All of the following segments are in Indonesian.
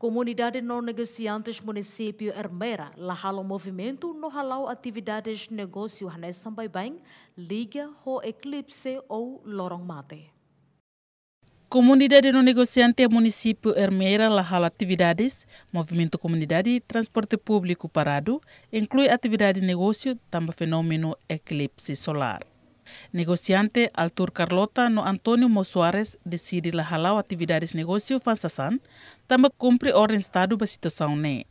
Comunidade não negociantes município Hermera, lahalam movimento no halau atividades negócio Hanessan Baibang, Liga Ho Eclipse ou Lorong Mate. Comunidade não negociante município Hermera lahal atividades, movimento comunidade, transporte público parado, inclui atividade negócio, também fenômeno eclipse solar. Negosiante Altur Carlota no Antonio Mo Soares la halau atividades negócio fansasan, também cumpre ordem Estado da situação né.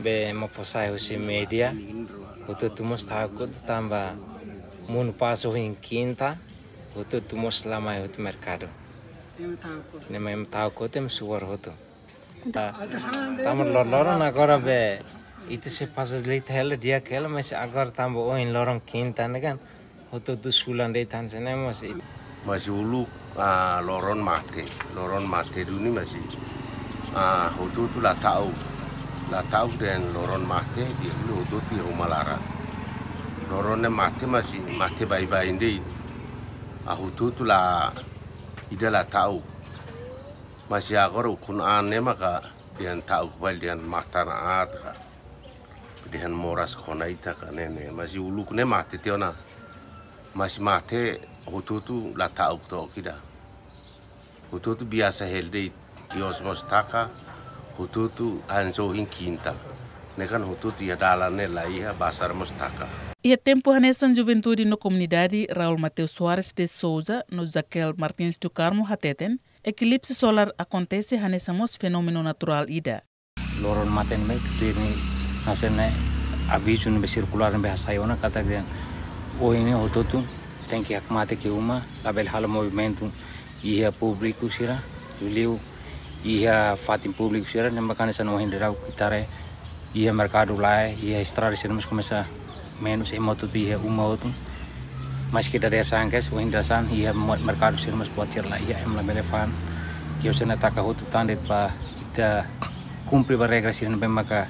be mo posai husi media utu tumus takut tamba mun pasu hin kinta utu tumus lama hut mercado ne mem takut em suwar hutu tamur lor lor na be itu pas pazidlik hali dia kalau masih agar tambo oin oh, lorong kinta tani ya kan hoto tu sulan dari tan sene masih masi ulu ah lorong mati lorong mati duni masih ah hoto tu lah tahu lah tahu dan loron mate di ulu hoto rumah lara lorongnya mati masih mati baik-baik ini ah hoto tu lah ida lah tahu masih agar ukun ane maka dia tahu kembali dia matana naat kak dehen moras kona ita kane ne masi uluk ne mate ona masih mate hutu tu lata uk to kida hutu tu biasa helde kios mos taka hutu tu anso hin kinta ne kan hutu tu ya dala ne la iha basar mos taka Ia tempo hanesan juventude no comunidade Raul Mateo Soares de Souza no Jaquel Martins do Carmo Hateten, eclipse solar acontece hanesamos fenômeno natural ida. Loron maten me, hasilnya avizun be sirkularan be hasayona kata gen o oh, ini hoto tu tenki hakmate ke uma kabel hal movimento iha publiku sira juliu iha fatim publiku sira nem bakane sano hinderau kitare iha mercado lae iha estrada sira mas começa menos emoto ti iha uma hoto mas kita dari sangkes o san iha mercado sira mas buat sira lá ia em lamelefan taka pa ita kumpri barreira sira maka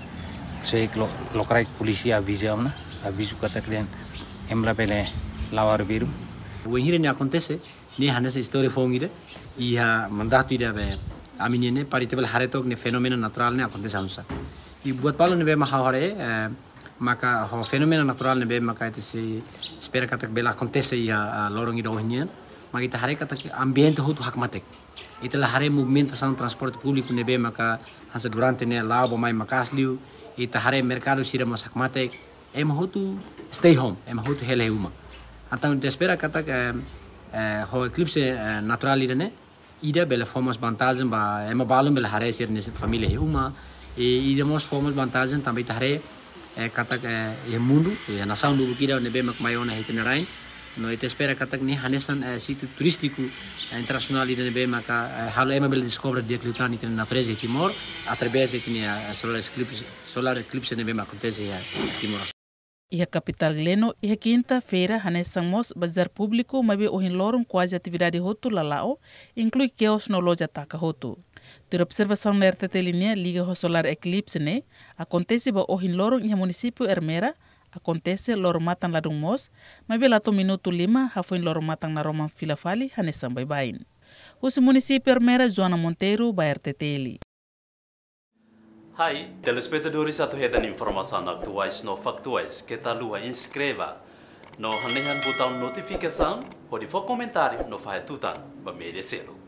से एक लोकराइज police aviso amna, ya, aviso kata kalian emla pele lawar biru. Wengire ni acontece, eh. ni hanes historia fongire, iha mandato ida be aminiene paritebel haretok ne fenomena natural ne acontece ansa. I buat palo ne be mahaware eh, maka ho fenomena natural ne be maka itu si espera katak bela eh, iha lorong ida ohnian, maka ita hare katak ambiente hutu hakmatek. Itulah hari movement sang transport publik ne be maka hasa durante ne labo mai makasliu, i tahare merkado sira masak mate em stay home em hutu hele uma então espera kata eh, ho eclipse eh, natural irene ida bele formas bantazin, ba em balum bele hare sira famili família uma e ida mos formas bantazin, também tahare eh, kata que eh, e mundo e nação do kira ne bemak maiona hitne rain No itu espera kata ni hanesan situ turistiku internasional itu nebe maka halu ema bela discover dia kelihatan itu na de Timor através de tinha solar eclipse solar eclipse bem acontece ya Timor. Ia capital leno ia quinta-feira, hanesan mos bazar público, mabe o hinlorum quase atividade hotu lalao, inclui keos no loja taka hotu. Ter observação na RTT linha Liga Solar Eclipse, né? Acontece ba o hinlorum em município Hermera, acontece lor matang ladung mos, mabe lato minuto lima hafoin lor matang na roman filafali hane sambai bain. Usi munisipi Hermera Joana Monteiro, Bayar Teteli. Hai, satu hedan informação aktuais no faktuais que lua inscreva. No hanehan butang notifikasan, hodifo komentari no fahetutan,